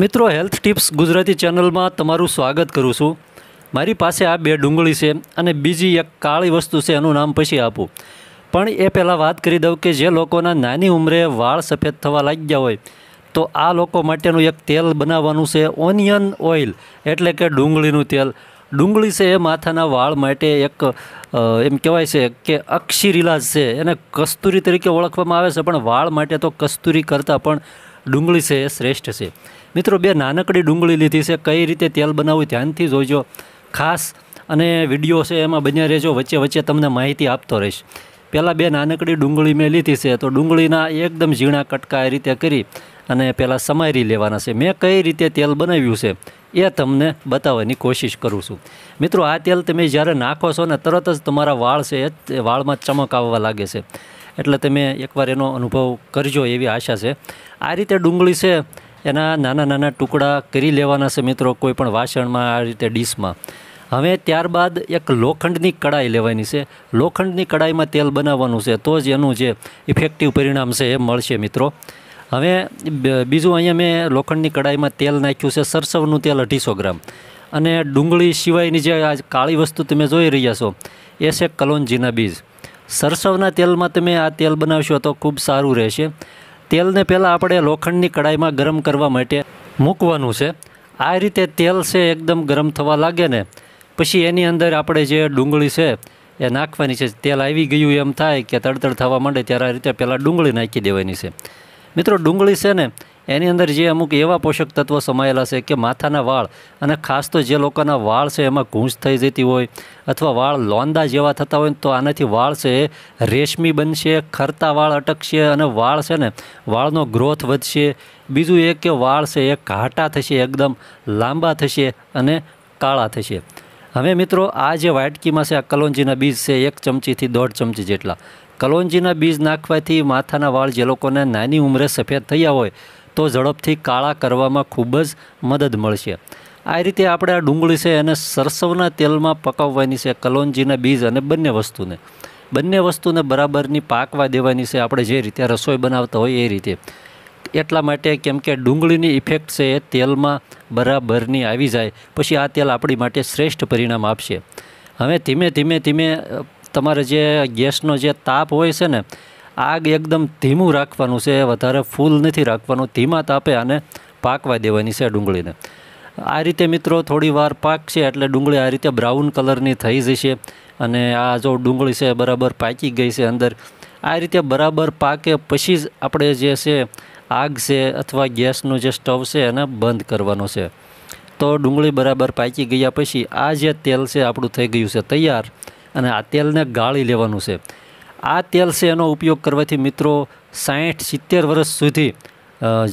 મિત્રો health tips Gujarati ચેનલમાં તમારું સ્વાગત કરું છું મારી પાસે આ બે ડુંગળી છે અને બીજી એક કાળી વસ્તુ છે એનું નામ પછી આપું પણ એ પહેલાં વાત કરી દઉં કે જે લોકોના નાની ઉંમરે વાળ સફેદ થવા લાગ્યા હોય તો આ લોકો માટેનું એક તેલ બનાવવાનું છે ઓનિયન ઓઇલ એટલે કે ડુંગળીનું તેલ ડુંગળી છે એ માથાના વાળ માટે એક એમ કહેવાય છે કે અક્ષિરિલાજ છે એને કસ્તુરી તરીકે ઓળખવામાં આવે છે પણ વાળ માટે તો કસ્તુરી કરતાં પણ ડુંગળી છે એ શ્રેષ્ઠ છે મિત્રો બે નાનકડી ડુંગળી લીધી છે કઈ રીતે તેલ બનાવવું ધ્યાનથી જોજો ખાસ અને વિડીયો છે એમાં બન્યા રહેજો વચ્ચે વચ્ચે તમને માહિતી આપતો રહીશ પહેલાં બે નાનકડી ડુંગળી મેં લીધી છે તો ડુંગળીના એકદમ ઝીણા કટકા એ રીતે કરી અને પહેલાં સમારી લેવાના છે મેં કઈ રીતે તેલ બનાવ્યું છે એ તમને બતાવવાની કોશિશ કરું છું મિત્રો આ તેલ તમે જ્યારે નાખો છો ને તરત જ તમારા વાળ છે એ વાળમાં ચમક આવવા લાગે છે એટલે તમે એકવાર એનો અનુભવ કરજો એવી આશા છે આ રીતે ડુંગળી છે એના નાના નાના ટુકડા કરી લેવાના છે મિત્રો કોઈપણ વાસણમાં આ રીતે ડીશમાં હવે ત્યારબાદ એક લોખંડની કડાઈ લેવાની છે લોખંડની કડાઈમાં તેલ બનાવવાનું છે તો જ એનું જે ઇફેક્ટિવ પરિણામ છે એ મળશે મિત્રો હવે બીજું અહીંયા મેં લોખંડની કડાઈમાં તેલ નાખ્યું છે સરસવનું તેલ અઢીસો ગ્રામ અને ડુંગળી સિવાયની જે આ કાળી વસ્તુ તમે જોઈ રહ્યા છો એ છે કલોનજીના બીજ સરસવના તેલમાં તમે આ તેલ બનાવશો તો ખૂબ સારું રહેશે તેલને પહેલાં આપણે લોખંડની કઢાઈમાં ગરમ કરવા માટે મૂકવાનું છે આ રીતે તેલ છે એકદમ ગરમ થવા લાગે ને પછી એની અંદર આપણે જે ડુંગળી છે એ નાખવાની છે તેલ આવી ગયું એમ થાય કે તડતડ થવા માંડે ત્યારે આ રીતે પહેલાં ડુંગળી નાખી દેવાની છે મિત્રો ડુંગળી છે ને એની અંદર જે અમુક એવા પોષક તત્વો સમાયેલા છે કે માથાના વાળ અને ખાસ તો જે લોકોના વાળ છે એમાં ઘૂંસ થઈ જતી હોય અથવા વાળ લોંદા જેવા થતા હોય તો આનાથી વાળ છે રેશમી બનશે ખરતા વાળ અટકશે અને વાળ છે ને વાળનો ગ્રોથ વધશે બીજું એ કે વાળ છે એ ઘાટા થશે એકદમ લાંબા થશે અને કાળા થશે હવે મિત્રો આ જે વાટકીમાં છે આ કલોંજીના બીજ છે એક ચમચીથી દોઢ ચમચી જેટલા કલોંજીના બીજ નાખવાથી માથાના વાળ જે લોકોને નાની ઉંમરે સફેદ થયા હોય તો ઝડપથી કાળા કરવામાં ખૂબ જ મદદ મળશે આ રીતે આપણે આ ડુંગળી છે એને સરસવના તેલમાં પકવવાની છે કલોંજીના બીજ અને બંને વસ્તુને બંને વસ્તુને બરાબરની પાકવા દેવાની છે આપણે જે રીતે રસોઈ બનાવતા હોય એ રીતે એટલા માટે કેમ કે ડુંગળીની ઇફેક્ટ છે એ તેલમાં બરાબરની આવી જાય પછી આ તેલ આપણી માટે શ્રેષ્ઠ પરિણામ આપશે હવે ધીમે ધીમે ધીમે તમારે જે ગેસનો જે તાપ હોય છે ને આગ એકદમ ધીમું રાખવાનું છે વધારે ફૂલ નથી રાખવાનું ધીમા તાપે અને પાકવા દેવાની છે ડુંગળીને આ રીતે મિત્રો થોડી વાર પાકશે એટલે ડુંગળી આ રીતે બ્રાઉન કલરની થઈ જશે અને આ જો ડુંગળી છે બરાબર પાકી ગઈ છે અંદર આ રીતે બરાબર પાકે પછી જ આપણે જે છે આગ છે અથવા ગેસનો જે સ્ટવ છે એને બંધ કરવાનો છે તો ડુંગળી બરાબર પાકી ગયા પછી આ જે તેલ છે આપણું થઈ ગયું છે તૈયાર અને આ તેલને ગાળી લેવાનું છે આ તેલ છે એનો ઉપયોગ કરવાથી મિત્રો સાહીઠ સિત્તેર વર્ષ સુધી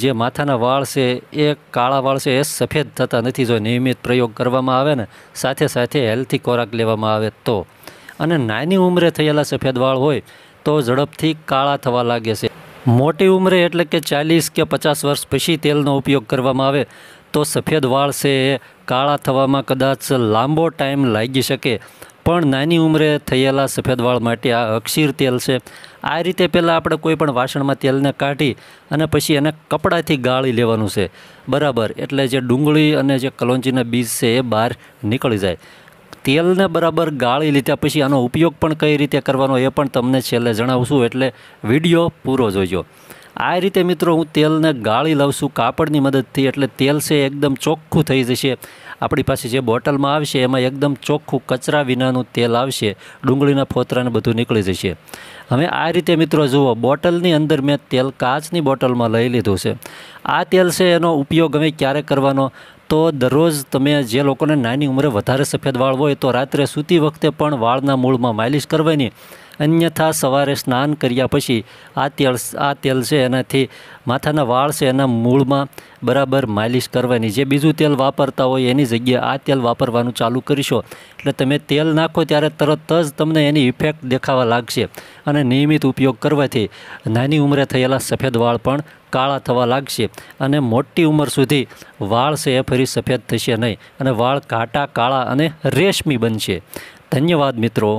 જે માથાના વાળ છે એ કાળા વાળ છે એ સફેદ થતા નથી જો નિયમિત પ્રયોગ કરવામાં આવે ને સાથે સાથે હેલ્થી ખોરાક લેવામાં આવે તો અને નાની ઉંમરે થયેલા સફેદ વાળ હોય તો ઝડપથી કાળા થવા લાગે છે મોટી ઉંમરે એટલે કે ચાલીસ કે પચાસ વર્ષ પછી તેલનો ઉપયોગ કરવામાં આવે તો સફેદ વાળ છે એ કાળા થવામાં કદાચ લાંબો ટાઈમ લાગી શકે પણ નાની ઉંમરે થયેલા સફેદ વાળ માટે આ અક્ષીર તેલ છે આ રીતે પહેલાં આપણે કોઈ પણ વાસણમાં તેલને કાઢી અને પછી એને કપડાથી ગાળી લેવાનું છે બરાબર એટલે જે ડુંગળી અને જે કલોંજીના બીજ છે એ બહાર નીકળી જાય તેલને બરાબર ગાળી લીધા પછી આનો ઉપયોગ પણ કઈ રીતે કરવાનો એ પણ તમને છેલ્લે જણાવશું એટલે વિડીયો પૂરો જોઈજો આ રીતે મિત્રો હું તેલને ગાળી લઉં છું કાપડની મદદથી એટલે તેલ છે એકદમ ચોખ્ખું થઈ જશે આપણી પાસે જે બોટલમાં આવશે એમાં એકદમ ચોખ્ખું કચરા વિનાનું તેલ આવશે ડુંગળીના ફોતરાને બધું નીકળી જશે હવે આ રીતે મિત્રો જુઓ બોટલની અંદર મેં તેલ કાચની બોટલમાં લઈ લીધું છે આ તેલ છે એનો ઉપયોગ અમે ક્યારે કરવાનો તો દરરોજ તમે જે લોકોને નાની ઉંમરે વધારે સફેદ વાળ હોય તો રાત્રે સૂતી વખતે પણ વાળના મૂળમાં માલિશ કરવાની અન્યથા સવારે સ્નાન કર્યા પછી આ તેલ આ તેલ છે એનાથી માથાના વાળ છે એના મૂળમાં બરાબર માલિશ કરવાની જે બીજું તેલ વાપરતા હોય એની જગ્યાએ આ તેલ વાપરવાનું ચાલુ કરીશો એટલે તમે તેલ નાખો ત્યારે તરત જ તમને એની ઇફેક્ટ દેખાવા લાગશે અને નિયમિત ઉપયોગ કરવાથી નાની ઉંમરે થયેલા સફેદ વાળ પણ કાળા થવા લાગશે અને મોટી ઉંમર સુધી વાળ છે એ ફરી સફેદ થશે નહીં અને વાળ કાટા કાળા અને રેશમી બનશે ધન્યવાદ મિત્રો